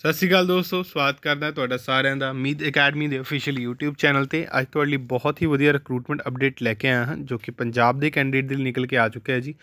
ਸਤਿ ਸ਼੍ਰੀ ਅਕਾਲ ਦੋਸਤੋ ਸਵਾਗਤ ਕਰਦਾ ਤੁਹਾਡਾ ਸਾਰਿਆਂ ਦਾ ਮੀਤ ਅਕੈਡਮੀ ਦੇ ਅਫੀਸ਼ੀਅਲ YouTube ਚੈਨਲ ਤੇ ਅੱਜ ਤੁਹਾਡੇ ਲਈ ਬਹੁਤ ਹੀ ਵਧੀਆ ਰਿਕਰੂਟਮੈਂਟ ਅਪਡੇਟ ਲੈ ਕੇ ਆਇਆ ਹਾਂ ਜੋ ਕਿ ਪੰਜਾਬ ਦੇ ਕੈਂਡੀਡੇਟ ਦੇ ਲਈ ਨਿਕਲ ਕੇ ਆ ਚੁੱਕਿਆ ਹੈ ਜੀ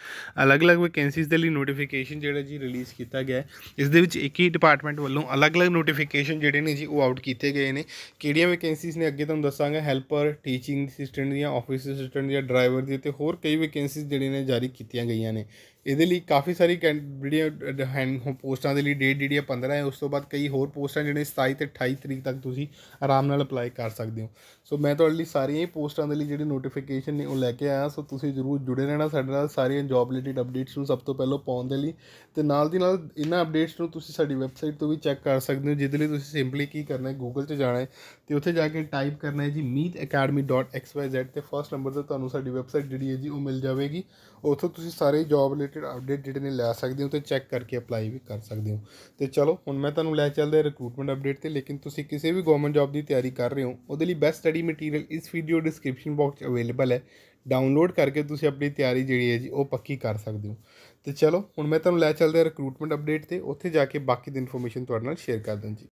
ਅਲੱਗ-ਅਲੱਗ ਵੈਕੈਂਸੀਜ਼ ਦੇ ਲਈ ਨੋਟੀਫਿਕੇਸ਼ਨ ਜਿਹੜਾ ਜੀ ਰਿਲੀਜ਼ ਕੀਤਾ ਗਿਆ ਹੈ ਇਸ ਦੇ ਵਿੱਚ ਇੱਕ ਹੀ ਡਿਪਾਰਟਮੈਂਟ ਵੱਲੋਂ ਅਲੱਗ-ਅਲੱਗ ਨੋਟੀਫਿਕੇਸ਼ਨ ਜਿਹੜੇ ਨੇ ਜੀ ਉਹ ਆਊਟ ਕੀਤੇ ਗਏ ਨੇ ਕਿਹੜੀਆਂ ਵੈਕੈਂਸੀਜ਼ ਨੇ ਅੱਗੇ ਤੁਹਾਨੂੰ ਦੱਸਾਂਗਾ ਹੈਲਪਰ ਟੀਚਿੰਗ ਅਸਿਸਟੈਂਟ ਦੀਆਂ ਆਫਿਸ ਅਸਿਸਟੈਂਟ ਜਾਂ ਡਰਾਈਵਰ ਦੀ ਤੇ ਹੋਰ ਕਈ ਵੈਕੈਂਸੀਜ਼ ਜਿਹੜੇ ਨੇ ਜਾਰੀ ਕੀਤੀਆਂ ਗਈਆਂ ਨੇ ਇਹਦੇ ਲਈ ਕਾਫੀ ਸਾਰੀ ਜਿਹੜੀਆਂ ਪੋਸਟਾਂ ਦੇ ਲਈ ਡੇਟ ਜਿਹੜੀ 15 ਹੈ ਉਸ ਤੋਂ ਬਾਅਦ ਕਈ ਹੋਰ ਪੋਸਟਾਂ ਜਿਹੜੇ 27 ਤੇ 28 ਤਰੀਕ ਤੱਕ ਤੁਸੀਂ ਆਰਾਮ ਨਾਲ ਅਪਲਾਈ ਕਰ ਸਕਦੇ ਹੋ ਸੋ ਮੈਂ ਤੁਹਾਡੇ ਲਈ ਸਾਰੀਆਂ ਹੀ ਪੋਸਟਾਂ ਦੇ ਲਈ ਜਿਹੜੀ ਨੋਟੀਫਿਕੇਸ਼ਨ ਨੇ ਉਹ ਲੈ ਕੇ ਆਇਆ ਸੋ ਤੁਸੀਂ ਜ਼ਰੂਰ ਜੁੜੇ ਰਹਿਣਾ ਸਾਡੇ ਨਾਲ ਸਾਰੀਆਂ ਜੌਬ ਰਿਲੇਟਡ ਅਪਡੇਟਸ ਨੂੰ ਸਭ ਤੋਂ ਪਹਿਲਾਂ ਪਾਉਣ ਦੇ ਲਈ ਤੇ ਨਾਲ ਦੀ ਨਾਲ ਇਹਨਾਂ ਅਪਡੇਟਸ ਨੂੰ ਤੁਸੀਂ ਸਾਡੀ ਵੈਬਸਾਈਟ ਤੋਂ ਵੀ ਚੈੱਕ ਕਰ ਸਕਦੇ ਹੋ ਜਿਹਦੇ ਲਈ ਤੁਸੀਂ ਸਿੰਪਲੀ ਕੀ ਕਰਨਾ ਹੈ ਗੂਗਲ 'ਚ ਜਾਣਾ ਹੈ ਤੇ ਉੱਥੇ ਜਾ ਕੇ ਟਾਈਪ ਕਰਨਾ ਹੈ ਜੀ meetacademy.xyz ਤੇ ਫਰਸਟ ਨੰਬਰ ਤੇ ਤੁਹਾਨੂੰ ਸਾਡੀ ਵੈਬਸਾਈਟ ਜਿਹੜੀ ਹੈ ਜੀ ਉਹ ਮਿਲ ਜਾਵੇਗੀ ਉੱਥੋਂ ਤੁਸੀਂ ਸਾਰੇ ਜੌਬ ਰਿਲੇਟਡ ਅਪਡੇਟ ਜਿਹੜੇ ਨੇ ਲੈ ਸਕਦੇ ਹੋ ਤੇ ਚੈੱਕ ਕਰਕੇ ਅਪਲਾਈ ਵੀ ਕਰ ਸਕਦੇ ਹੋ ਤੇ ਚਲੋ ਹੁਣ ਮੈਂ ਤੁਹਾਨੂੰ ਲੈ ਚੱਲਦੇ ਰਿਕਰੂਟਮੈਂਟ ਅਪਡੇਟ ਤੇ ਲੇਕਿਨ ਤੁਸੀਂ ਕਿਸੇ ਵੀ ਗਵਰਨਮੈਂਟ ਜੌਬ ਦੀ ਤਿਆਰੀ ਕਰ ਰਹੇ ਹੋ ਉਹਦੇ ਲਈ ਬੈਸਟ ਸਟੱਡੀ ਮਟੀਰੀਅਲ ਇਸ ਵੀਡੀਓ ਡਿਸਕ੍ਰਿਪਸ਼ਨ ਬਾਕਸ ਅਵੇਲੇਬਲ ਹੈ ਡਾਊਨਲੋਡ ਕਰਕੇ ਤੁਸੀਂ ਆਪਣੀ ਤਿਆਰੀ ਜਿਹੜੀ ਹੈ ਜੀ ਉਹ ਪੱਕੀ ਕਰ ਸਕਦੇ ਹੋ ਤੇ ਚਲੋ ਹੁਣ ਮੈਂ ਤੁਹਾਨੂੰ ਲੈ ਚੱਲਦੇ ਰਿਕਰੂਟਮੈਂਟ ਅਪਡੇਟ ਤੇ ਉੱਥੇ ਜਾ ਕੇ ਬਾਕੀ ਦੀ ਇਨਫੋਰਮੇਸ਼ਨ ਤੁਹਾਡੇ ਨਾਲ ਸ਼ੇਅਰ ਕਰ ਦਾਂ ਜੀ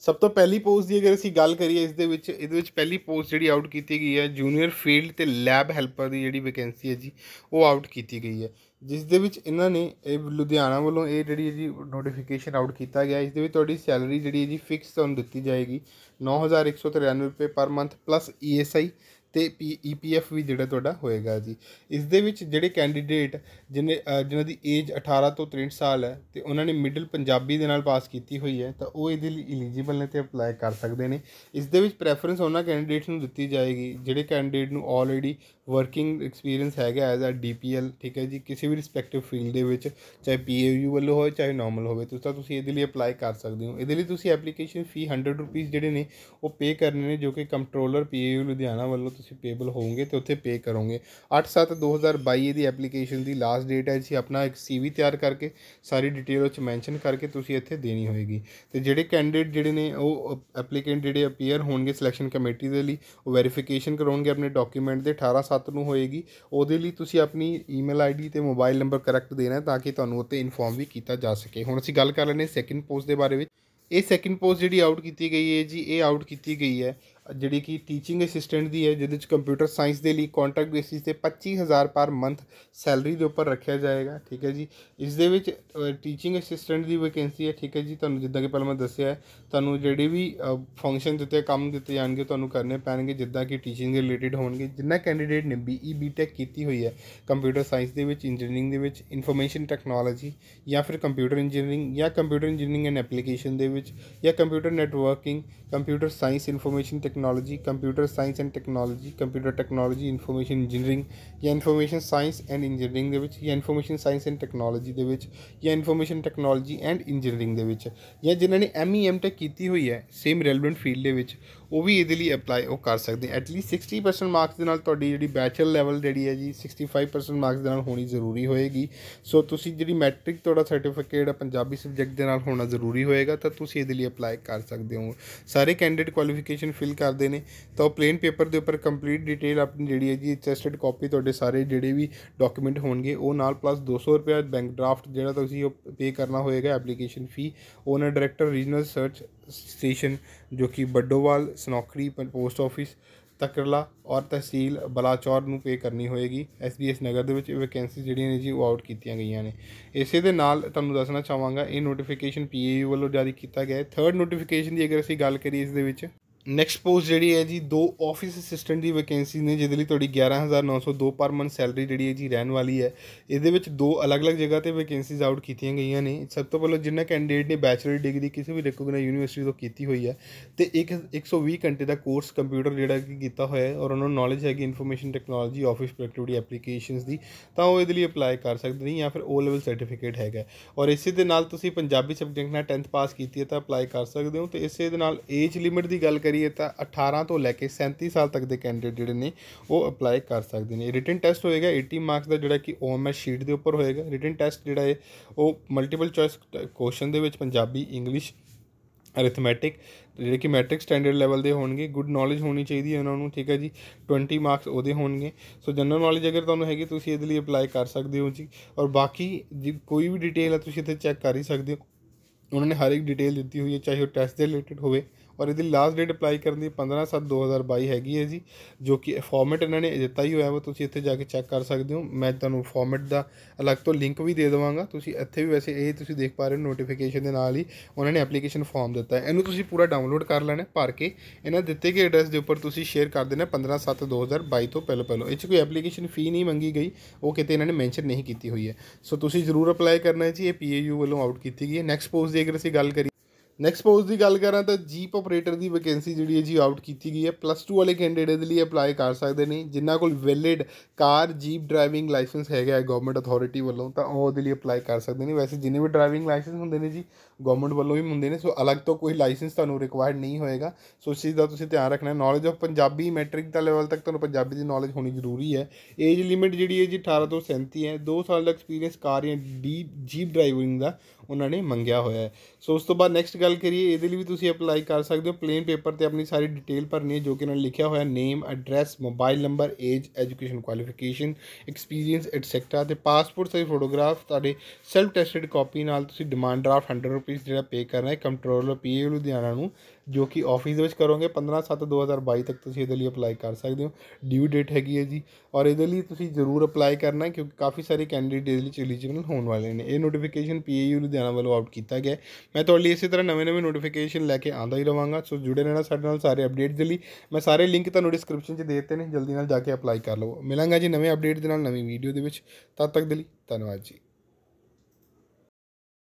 ਸਭ ਤੋਂ ਪਹਿਲੀ ਪੋਸਟ ਦੀ ਅਗਰ ਅਸੀਂ ਗੱਲ ਕਰੀਏ ਇਸ ਦੇ ਵਿੱਚ ਇਹਦੇ ਵਿੱਚ ਪਹਿਲੀ ਪੋਸਟ ਜਿਹੜੀ ਆਊਟ ਕੀਤੀ ਗਈ ਹੈ ਜੂਨੀਅਰ ਫੀਲਡ ਤੇ ਲੈਬ ਹੈਲਪਰ ਦੀ ਜਿਹੜੀ ਵੈਕੈਂਸੀ ਹੈ ਜੀ ਉਹ ਆਊਟ ਕੀਤੀ ਗਈ ਹੈ ਜਿਸ ਦੇ ਵਿੱਚ ਇਹਨਾਂ ਨੇ ਇਹ ਲੁਧਿਆਣਾ ਵੱਲੋਂ ਇਹ ਜਿਹੜੀ ਜੀ ਨੋਟੀਫਿਕੇਸ਼ਨ ਆਊਟ ਕੀਤਾ ਗਿਆ ਇਸ ਦੇ ਵਿੱਚ ਤੁਹਾਡੀ ਸੈਲਰੀ ਜਿਹੜੀ ਹੈ ਜੀ ਫਿਕਸ ਤੁਹਾਨੂੰ ਦਿੱਤੀ ਜਾਏਗੀ 9193 ਰੁਪਏ ਪਰ ਮੰਥ ਪਲੱਸ ਈਐਸਆਈ ਤੇ ਈਪੀਐਫ e ਵੀ ਜਿਹੜਾ ਤੁਹਾਡਾ ਹੋਏਗਾ ਜੀ ਇਸ ਦੇ ਵਿੱਚ ਜਿਹੜੇ ਕੈਂਡੀਡੇਟ ਜਿਨੇ ਜਿਨ੍ਹਾਂ ਦੀ ਏਜ 18 ਤੋਂ 63 ਸਾਲ ਹੈ ਤੇ ਉਹਨਾਂ ਨੇ ਮਿਡਲ ਪੰਜਾਬੀ ਦੇ ਨਾਲ ਪਾਸ ਕੀਤੀ ਹੋਈ ਹੈ ਤਾਂ ਉਹ ਇਹਦੇ ਲਈ ਐਲੀਜੀਬਲ ਨੇ ਤੇ ਅਪਲਾਈ ਕਰ ਸਕਦੇ ਨੇ ਇਸ ਦੇ ਵਿੱਚ ਪ੍ਰੈਫਰੈਂਸ ਉਹਨਾਂ ਕੈਂਡੀਡੇਟਸ ਨੂੰ ਦਿੱਤੀ ਜਾਏਗੀ ਜਿਹੜੇ ਕੈਂਡੀਡੇਟ ਨੂੰ ਆਲਰੇਡੀ ਵਰਕਿੰਗ ਐਕਸਪੀਰੀਅੰਸ ਹੈਗਾ ਐਜ਼ ਅ ਡੀਪੀਐਲ ਠੀਕ ਹੈ ਜੀ ਕਿਸੇ ਵੀ ਰਿਸਪੈਕਟਿਵ ਫੀਲਡ ਦੇ ਵਿੱਚ ਚਾਹੇ ਪੀਏਯੂ ਵੱਲੋਂ ਹੋਵੇ ਚਾਹੇ ਨਾਰਮਲ ਹੋਵੇ ਤੁਸੀਂ ਤਾਂ ਤੁਸੀਂ ਇਹਦੇ ਲਈ ਅਪਲਾਈ ਕਰ ਸਕਦੇ ਹੋ ਇਹਦੇ ਲਈ ਤੁਸੀਂ ਐਪਲੀਕੇਸ਼ਨ ਫੀ 100 ਰੁਪਏ ਜਿਹੜੇ ਨੇ ਉਹ ਪੇ ਕਰਨੇ ਨੇ ਜੋ ਕਿ ਕੰਟਰੋਲਰ ਪੀਏਯੂ ਲੁਧਿਆਣਾ ਵੱਲੋਂ ਤੁਸੀਂ ਪੇਬਲ ਹੋਵੋਗੇ ਤੇ ਉੱਥੇ ਪੇ ਕਰੋਗੇ 8/7/2022 ਇਹਦੀ ਐਪਲੀਕੇਸ਼ਨ ਦੀ ਲਾਸਟ ਡੇਟ ਹੈ ਜੀ ਆਪਣਾ ਇੱਕ ਸੀਵੀ ਤਿਆਰ ਕਰਕੇ ਸਾਰੀ ਡਿਟੇਲ ਉਸ ਚ ਮੈਂਸ਼ਨ ਕਰਕੇ ਤੁਸੀਂ ਇੱਥੇ ਦੇਣੀ ਹੋਏਗੀ ਤੇ ਜਿਹੜੇ ਕੈਂਡੀਡੇਟ ਜਿਹੜੇ ਨੇ ਉਹ ਐਪਲੀਕੈਂਟ ਜਿਹੜੇ ਅਪੀਅਰ ਹੋਣਗੇ ਸਿਲੈਕਸ਼ਨ ਕਮੇਟੀ ਦੇ ਲਈ ਉਹ ਵੈਰੀਫਿਕੇਸ਼ਨ ਕਰਾਉਣਗੇ ਆਪਣੇ ਡਾਕੂਮੈਂਟ ਦੇ 18 7 ਨੂੰ ਹੋਏਗੀ ਉਹਦੇ ਲਈ ਤੁਸੀਂ ਆਪਣੀ ਈਮੇਲ ਆਈਡੀ ਤੇ ਮੋਬਾਈਲ ਨੰਬਰ ਕਰੈਕਟ ਦੇਣਾ ਹੈ ਤਾਂ ਕਿ ਤੁਹਾਨੂੰ ਉੱਤੇ ਇਨਫੋਰਮ ਵੀ ਕੀਤਾ ਜਾ ਸਕੇ ਹੁਣ ਅਸੀਂ ਗੱਲ ਕਰ ਲੈਨੇ ਸੈਕਿੰਡ ਪੋਸਟ ਦੇ ਬਾਰੇ ਵਿੱਚ ਇਹ ਸੈਕਿੰਡ ਪੋਸਟ ਜਿਹੜੀ ਆਊਟ ਕੀਤੀ ਗਈ ਹੈ ਜੀ ਇਹ ਆਊਟ ਕੀਤੀ ਗਈ ਹੈ ਜਿਹੜੀ ਕਿ ਟੀਚਿੰਗ ਅਸਿਸਟੈਂਟ ਦੀ ਹੈ ਜਿਹਦੇ ਵਿੱਚ ਕੰਪਿਊਟਰ ਸਾਇੰਸ ਦੇ ਲਈ ਕੰਟਰੈਕਟ ਬੇਸਿਸ ਤੇ 25000 ਪਰ ਮੰਥ ਸੈਲਰੀ ਦੇ ਉੱਪਰ ਰੱਖਿਆ ਜਾਏਗਾ ਠੀਕ ਹੈ ਜੀ ਇਸ ਦੇ ਵਿੱਚ ਟੀਚਿੰਗ ਅਸਿਸਟੈਂਟ ਦੀ ਵੈਕੈਂਸੀ ਹੈ ਠੀਕ ਹੈ ਜੀ ਤੁਹਾਨੂੰ ਜਿੱਦਾਂ ਕਿ ਪਹਿਲਾਂ ਮੈਂ ਦੱਸਿਆ ਹੈ ਤੁਹਾਨੂੰ ਜਿਹੜੇ ਵੀ ਫੰਕਸ਼ਨ ਦਿੱਤੇ ਕੰਮ ਦਿੱਤੇ ਜਾਣਗੇ ਤੁਹਾਨੂੰ ਕਰਨੇ ਪੈਣਗੇ ਜਿੱਦਾਂ ਕਿ ਟੀਚਿੰਗ ਦੇ ਰਿਲੇਟਡ ਹੋਣਗੇ ਜਿੰਨਾ ਕੈਂਡੀਡੇਟ ਨੇ ਬੀਈ ਬੀਟੈਕ e, ਕੀਤੀ ਹੋਈ ਹੈ ਕੰਪਿਊਟਰ ਸਾਇੰਸ ਦੇ ਵਿੱਚ ਇੰਜੀਨੀਅਰਿੰਗ ਦੇ ਵਿੱਚ ਇਨਫੋਰਮੇਸ਼ਨ ਟੈਕਨੋਲੋਜੀ ਜਾਂ ਫਿਰ ਕੰਪਿਊਟਰ ਇੰਜੀਨੀਅਰਿੰਗ ਜਾਂ ਕੰਪਿਊਟਰ ਇੰਜੀਨੀਅਰਿੰਗ ਐਂਡ ਐਪਲੀਕੇਸ਼ਨ ਦੇ ਵਿੱਚ ਜਾਂ computer networking computer science information technology computer science and technology computer technology information engineering ਜਾਂ ਇਨਫੋਰਮੇਸ਼ਨ ਸਾਇੰਸ ਐਂਡ ਇੰਜੀਨੀਅਰਿੰਗ ਦੇ ਵਿੱਚ ਜਾਂ ਇਨਫੋਰਮੇਸ਼ਨ ਸਾਇੰਸ ਐਂਡ ਟੈਕਨੋਲੋਜੀ ਦੇ ਵਿੱਚ ਜਾਂ ਇਨਫੋਰਮੇਸ਼ਨ ਟੈਕਨੋਲੋਜੀ ਐਂਡ ਇੰਜੀਨੀਅਰਿੰਗ ਦੇ ਵਿੱਚ ਜਾਂ ਜਿਨ੍ਹਾਂ ਨੇ ME MTech ਕੀਤੀ ਹੋਈ ਹੈ ਸੇਮ ਰੈਲੇਵੈਂਟ ਫੀਲਡ ਦੇ ਵਿੱਚ ਉਹ ਵੀ ਇਹਦੇ ਲਈ ਅਪਲਾਈ ਉਹ ਕਰ ਸਕਦੇ ਐਟ ਲੀਸਟ 60% ਮਾਰਕਸ ਦੇ ਨਾਲ ਤੁਹਾਡੀ ਜਿਹੜੀ ਬੈਚਲਰ ਲੈਵਲ ਜਿਹੜੀ ਹੈ ਜੀ 65% ਮਾਰਕਸ ਦੇ ਨਾਲ ਹੋਣੀ ਜ਼ਰੂਰੀ ਹੋਏਗੀ ਸੋ ਤੁਸੀਂ ਜਿਹੜੀ ਮੈਟ੍ਰਿਕ ਤੁਹਾਡਾ ਸਰਟੀਫਿਕੇਟ ਪੰਜਾਬੀ ਸਬਜੈਕਟ ਦੇ ਨਾਲ ਹੋਣਾ ਜ਼ਰੂਰੀ ਹੋਏਗਾ ਤਾਂ ਤੁਸੀਂ ਇਹਦੇ ਲਈ ਅਪਲਾਈ ਕਰ ਸਕਦੇ ਹੋ ਸਾਰੇ ਕੈਂਡੀਡੇਟ ਕੁਆਲੀਫਿਕੇਸ਼ਨ ਫਿਲ ਕਰਦੇ ਨੇ ਤਾਂ ਉਹ ਪਲੇਨ ਪੇਪਰ ਦੇ ਉੱਪਰ ਕੰਪਲੀਟ ਡਿਟੇਲ ਆਪਣੀ ਜਿਹੜੀ ਹੈ ਜੀ ਚੈਸਟਡ ਕਾਪੀ ਤੁਹਾਡੇ ਸਾਰੇ ਜਿਹੜੇ ਵੀ ਡਾਕੂਮੈਂਟ ਹੋਣਗੇ ਉਹ ਨਾਲ ਪਲੱਸ 200 ਰੁਪਏ ਬੈਂਕ ਡਰਾਫਟ ਜਿਹੜਾ ਤੁਸੀਂ ਉਹ ਪੇ ਕਰਨਾ ਹੋਏਗਾ application fee owner director regional search station ਜੋ ਕਿ ਬੱਡੋਵਾਲ ਸਨੌਖੜੀ ਪੋਸਟ ਆਫਿਸ ਤਕਰਲਾ ਔਰ ਤਹਿਸੀਲ ਬਲਾਚੌਰ ਨੂੰ ਪੇ ਕਰਨੀ ਹੋਏਗੀ ਐਸਬੀਐਸ ਨਗਰ ਦੇ ਵਿੱਚ ਵੈਕੈਂਸੀ ਜਿਹੜੀਆਂ ਨੇ ਜੀ ਉਹ ਆਊਟ ਕੀਤੀਆਂ ਗਈਆਂ ਨੇ ਇਸੇ ਦੇ ਨਾਲ ਤੁਹਾਨੂੰ ਦੱਸਣਾ ਚਾਹਾਂਗਾ ਇਹ ਨੋਟੀਫਿਕੇਸ਼ਨ ਪੀਏਯੂ ਵੱਲੋਂ ਜਾਰੀ ਕੀਤਾ ਗਿਆ ਹੈ ਥਰਡ ਨੋਟੀਫਿਕੇਸ਼ਨ ਦੀ ਅਗਰ ਅਸੀਂ ਗੱਲ ਕਰੀਏ ਇਸ ਦੇ ਵਿੱਚ ਨੈਕਸਟ ਪੋਸਟ ਜਿਹੜੀ ਹੈ ਜੀ ਦੋ ਆਫਿਸ ਅਸਿਸਟੈਂਟ ਦੀ ਵੈਕੈਂਸੀ ਨੇ ਜਿਹਦੇ ਲਈ ਤੁਹਾਡੀ 11902 ਪਰ ਮੰਥ ਸੈਲਰੀ ਜਿਹੜੀ ਹੈ ਜੀ ਰਹਿਣ ਵਾਲੀ ਹੈ ਇਹਦੇ ਵਿੱਚ ਦੋ ਅਲੱਗ-ਅਲੱਗ ਜਗ੍ਹਾ ਤੇ ਵੈਕੈਂਸੀਜ਼ ਆਊਟ ਕੀਤੀਆਂ ਗਈਆਂ ਨੇ ਸਭ ਤੋਂ ਪਹਿਲਾਂ ਜਿਨ੍ਹਾਂ ਕੈਂਡੀਡੇਟ ਨੇ ਬੈਚਲਰ ਡਿਗਰੀ ਕਿਸੇ ਵੀ ਰਿਕੋਗਨਾਈਜ਼ਡ ਯੂਨੀਵਰਸਿਟੀ ਤੋਂ ਕੀਤੀ ਹੋਈ ਹੈ ਤੇ ਇੱਕ 120 ਘੰਟੇ ਦਾ ਕੋਰਸ ਕੰਪਿਊਟਰ ਜਿਹੜਾ ਕਿ ਕੀਤਾ ਹੋਇਆ ਹੈ ਔਰ ਉਹਨਾਂ ਨੂੰ ਨੌਲੇਜ ਹੈਗੀ information technology office productivity applications ਦੀ ਤਾਂ ਉਹ ਇਹਦੇ ਲਈ ਅਪਲਾਈ ਕਰ ਸਕਦੇ ਨੇ ਜਾਂ ਫਿਰ ਓ ਲੈਵਲ ਸਰਟੀਫਿਕੇਟ ਹੈਗਾ ਔਰ ਇਸੇ ਦੇ ਨਾਲ ਤੁਸੀਂ ਪੰਜਾਬੀ ਸਬਜੈਕਟ ਨਾਲ 10th ਪਾਸ ਕੀਤੀ ਹੈ ਤਾਂ ਅਪਲਾਈ ਕਰ ਸਕਦੇ ਹੋ ਤੇ ਇਸੇ ਦੇ ਨਾਲ ਏਜ ਲਿਮਿਟ ਦੀ ਗੱਲ ਕਰ ਕਰੀਏ ਤਾਂ 18 ਤੋਂ ਲੈ ਕੇ 37 ਸਾਲ ਤੱਕ ਦੇ ਕੈਂਡੀਡੇਟ ਜਿਹੜੇ ਨੇ ਉਹ ਅਪਲਾਈ ਕਰ ਸਕਦੇ ਨੇ ਰਿਟਨ ਟੈਸਟ ਹੋਏਗਾ 80 ਮਾਰਕਸ ਦਾ ਜਿਹੜਾ ਕਿ ਓਐਮਐਸ ਸ਼ੀਟ ਦੇ ਉੱਪਰ ਹੋਏਗਾ ਰਿਟਨ ਟੈਸਟ ਜਿਹੜਾ ਹੈ ਉਹ ਮਲਟੀਪਲ ਚੁਆਇਸ ਕੁਐਸਚਨ ਦੇ ਵਿੱਚ ਪੰਜਾਬੀ ਇੰਗਲਿਸ਼ ਅਰਿਥਮੈਟਿਕ ਜਿਹੜੇ ਕਿ ਮੈਟ੍ਰਿਕ ਸਟੈਂਡਰਡ ਲੈਵਲ ਦੇ ਹੋਣਗੇ ਗੁੱਡ ਨੌਲੇਜ ਹੋਣੀ ਚਾਹੀਦੀ ਹੈ ਉਹਨਾਂ ਨੂੰ ਠੀਕ ਹੈ ਜੀ 20 ਮਾਰਕਸ ਉਹਦੇ ਹੋਣਗੇ ਸੋ ਜਨਰਲ ਨੌਲੇਜ ਅਗਰ ਤੁਹਾਨੂੰ ਹੈਗੀ ਤੁਸੀਂ ਇਹਦੇ ਲਈ ਅਪਲਾਈ ਕਰ ਸਕਦੇ ਹੋ ਜੀ ਔਰ ਬਾਕੀ ਕੋਈ ਵੀ ਡਿਟੇਲ ਹੈ ਤੁਸੀਂ ਇੱਥੇ ਚੈੱਕ ਕਰ ਹੀ ਸਕਦੇ ਹੋ ਉਹਨਾਂ ਨੇ ਹਰ ਇੱਕ ਡਿਟੇਲ ਦਿੱਤੀ ਹੋਈ ਹੈ ਚਾਹੇ ਉਹ ਟੈਸਟ ਦੇ ਰਿਲੇਟਡ ਹੋਵੇ ਔਰ ਇਹਦੀ ਲਾਸਟ ਡੇਟ ਅਪਲਾਈ ਕਰਨ ਦੀ 15 7 2022 ਹੈਗੀ ਹੈ ਜੀ ਜੋ ਕਿ ਫਾਰਮੈਟ ਇਹਨਾਂ ਨੇ ਦਿੱਤਾ ਹੀ ਹੋਇਆ ਵਾ ਤੁਸੀਂ ਇੱਥੇ ਜਾ ਕੇ ਚੈੱਕ ਕਰ ਸਕਦੇ ਹੋ ਮੈਂ ਤੁਹਾਨੂੰ ਫਾਰਮੈਟ ਦਾ ਅਲੱਗ ਤੋਂ ਲਿੰਕ ਵੀ ਦੇ ਦੇਵਾਂਗਾ ਤੁਸੀਂ ਇੱਥੇ ਵੀ ਵੈਸੇ ਇਹ ਤੁਸੀਂ ਦੇਖ ਪਾ ਰਹੇ ਹੋ ਨੋਟੀਫਿਕੇਸ਼ਨ ਦੇ ਨਾਲ ਹੀ ਉਹਨਾਂ ਨੇ ਐਪਲੀਕੇਸ਼ਨ ਫਾਰਮ ਦਿੱਤਾ ਹੈ ਇਹਨੂੰ ਤੁਸੀਂ ਪੂਰਾ ਡਾਊਨਲੋਡ ਕਰ ਲੈਣਾ ਭਰ ਕੇ ਇਹਨਾਂ ਦਿੱਤੇ ਗਏ ਐਡਰੈਸ ਦੇ ਉੱਪਰ ਤੁਸੀਂ ਸ਼ੇਅਰ ਕਰ ਦੇਣਾ 15 7 2022 ਤੋਂ ਪਹਿਲਾਂ ਪਹਿਲਾਂ ਇਹ 'ਚ ਕੋਈ ਐਪਲੀਕੇਸ਼ਨ ਫੀ ਨਹੀਂ ਮੰਗੀ ਗਈ ਉਹ ਕਿਤੇ ਇਹਨਾਂ ਨੇ ਮੈਂਸ਼ਨ ਨਹੀਂ ਕੀਤੀ ਹੋਈ ਹੈ ਸੋ ਤੁਸੀਂ ਜ਼ਰੂਰ ਅਪਲਾਈ ਕਰਨਾ ਹੈ ਜੀ ਇਹ ਪੀਏਯੂ ਵੱਲੋਂ ਆਊਟ ਕੀਤੀ ਗਈ ਹੈ ਨੈਕਸਟ ਪੋਸਟ ਦੀ ਅਗਰ ਅਸੀਂ ਗੱਲ ਕਰੀਏ ਨੈਕਸਟ ਪੋਸਟ ਦੀ ਗੱਲ ਕਰਾਂ ਤਾਂ ਜੀਪ ਆਪਰੇਟਰ ਦੀ ਵੈਕੈਂਸੀ ਜਿਹੜੀ ਹੈ ਜੀ ਆਊਟ ਕੀਤੀ ਗਈ ਹੈ ਪਲੱਸ 2 ਵਾਲੇ ਕੈਂਡੀਡੇਟ ਦੇ ਲਈ ਅਪਲਾਈ ਕਰ ਸਕਦੇ ਨੇ ਜਿਨ੍ਹਾਂ ਕੋਲ valid car jeep driving licence ਹੈਗਾ ਹੈ ਗਵਰਨਮੈਂਟ ਅਥਾਰਟੀ ਵੱਲੋਂ ਤਾਂ ਉਹ ਉਹਦੇ ਲਈ ਅਪਲਾਈ ਕਰ ਸਕਦੇ ਨੇ ਵੈਸੇ ਜਿੰਨੇ ਵੀ ਡਰਾਈਵਿੰਗ ਲਾਇਸੈਂਸ ਹੁੰਦੇ ਨੇ ਜੀ ਗਵਰਨਮੈਂਟ ਵੱਲੋਂ ਵੀ ਹੁੰਦੇ ਨੇ ਸੋ ਅਲੱਗ ਤੋਂ ਕੋਈ ਲਾਇਸੈਂਸ ਤੁਹਾਨੂੰ ਰਿਕੁਆਇਰਡ ਨਹੀਂ ਹੋਏਗਾ ਸੋ ਇਸ ਚੀਜ਼ ਦਾ ਤੁਸੀਂ ਧਿਆਨ ਰੱਖਣਾ ਨੌਲੇਜ ਆਫ ਪੰਜਾਬੀ ਮੈਟ੍ਰਿਕ ਦਾ ਲੈਵਲ ਤੱਕ ਤੁਹਾਨੂੰ ਪੰਜਾਬੀ ਦੀ ਨੌਲੇਜ ਹੋਣੀ ਜ਼ਰੂਰੀ ਹੈ ਏਜ ਲਿਮਿਟ ਜਿਹੜੀ ਹੈ ਜੀ 18 ਤੋਂ 37 ਹੈ 2 ਸਾਲ ਦਾ ਐਕਸਪੀਰੀਅੰਸ ਕਾਰ ਜਾਂ ਜੀਪ ਡਰਾਈਵਿੰਗ ਦਾ ਉਹਨਾਂ ਨੇ ਮੰਗਿਆ ਹੋਇਆ ਹੈ ਸੋ ਉਸ ਤੋਂ ਬਾਅਦ ਨੈਕਸਟ ਗੱਲ ਕਰੀਏ ਇਹਦੇ ਲਈ ਵੀ ਤੁਸੀਂ ਅਪਲਾਈ ਕਰ ਸਕਦੇ ਹੋ ਪਲੇਨ ਪੇਪਰ ਤੇ ਆਪਣੀ ਸਾਰੀ ਡਿਟੇਲ ਭਰਨੀ ਹੈ ਜੋ ਕਿ ਇਹਨਾਂ ਨੇ ਲਿਖਿਆ ਹੋਇਆ name address mobile number age education qualification experience etcetera ਤੇ ਪਾਸਪੋਰਟ ਸਾਈਜ਼ ਫੋਟੋਗ੍ਰਾਫ ਤੁਹਾਡੇ ਸੈਲਫ ਟੈਸਟਡ ਕਾਪੀ ਨਾਲ ਤੁਸੀਂ ਡਿਮਾਂਡ ਡਰਾਫਟ 100 ਰੁਪਏ ਜਿਹੜਾ ਪੇ ਕਰਨਾ ਹੈ ਕੰਟਰੋਲਰ ਪੀਏ ਲੁਧਿਆਣਾ ਨੂੰ ਜੋ ਕਿ ਆਫਿਸ ਦੇ ਵਿੱਚ ਕਰੋਗੇ 15/7/2022 ਤੱਕ ਤੁਸੀਂ ਇਹਦੇ ਲਈ ਅਪਲਾਈ ਕਰ ਸਕਦੇ ਹੋ ਡਿਊ ਡੇਟ ਹੈਗੀ ਹੈ ਜੀ ਔਰ ਇਹਦੇ ਲਈ ਤੁਸੀਂ ਜ਼ਰੂਰ ਅਪਲਾਈ ਕਰਨਾ ਕਿਉਂਕਿ ਕਾਫੀ ਸਾਰੇ ਕੈਂਡੀਡੇਟ ਇਹਦੇ ਲਈ ਐਲੀਜੀਬਲ ਹੋਣ ਵਾਲੇ ਨੇ ਇਹ ਨੋਟੀਫਿਕੇਸ਼ਨ ਪੀਏਯੂ ਲੁਧਿਆਣਾ ਵੱਲੋਂ ਆਊਟ ਕੀਤਾ ਗਿਆ ਮੈਂ ਤੁਹਾਡੇ ਲਈ ਇਸੇ ਤਰ੍ਹਾਂ ਨਵੇਂ-ਨਵੇਂ ਨੋਟੀਫਿਕੇਸ਼ਨ ਲੈ ਕੇ ਆਂਦਾ ਹੀ ਰਵਾਂਗਾ ਸੋ ਜੁੜੇ ਰਹਿਣਾ ਸਾਡੇ ਨਾਲ ਸਾਰੇ ਅਪਡੇਟਸ ਦੇ ਲਈ ਮੈਂ ਸਾਰੇ ਲਿੰਕ ਤੁਹਾਨੂੰ ਡਿਸਕ੍ਰਿਪਸ਼ਨ 'ਚ ਦੇ ਦਿੱਤੇ ਨੇ ਜਲਦੀ ਨਾਲ ਜਾ ਕੇ ਅਪਲਾਈ ਕਰ ਲਵੋ ਮਿਲਾਂਗਾ ਜੀ ਨਵੇਂ ਅਪਡੇਟ ਦੇ ਨਾਲ ਨਵੀਂ ਵੀਡੀਓ ਦੇ ਵਿੱਚ ਤਦ ਤੱਕ ਦੇ ਲਈ ਧੰਨਵਾਦ ਜੀ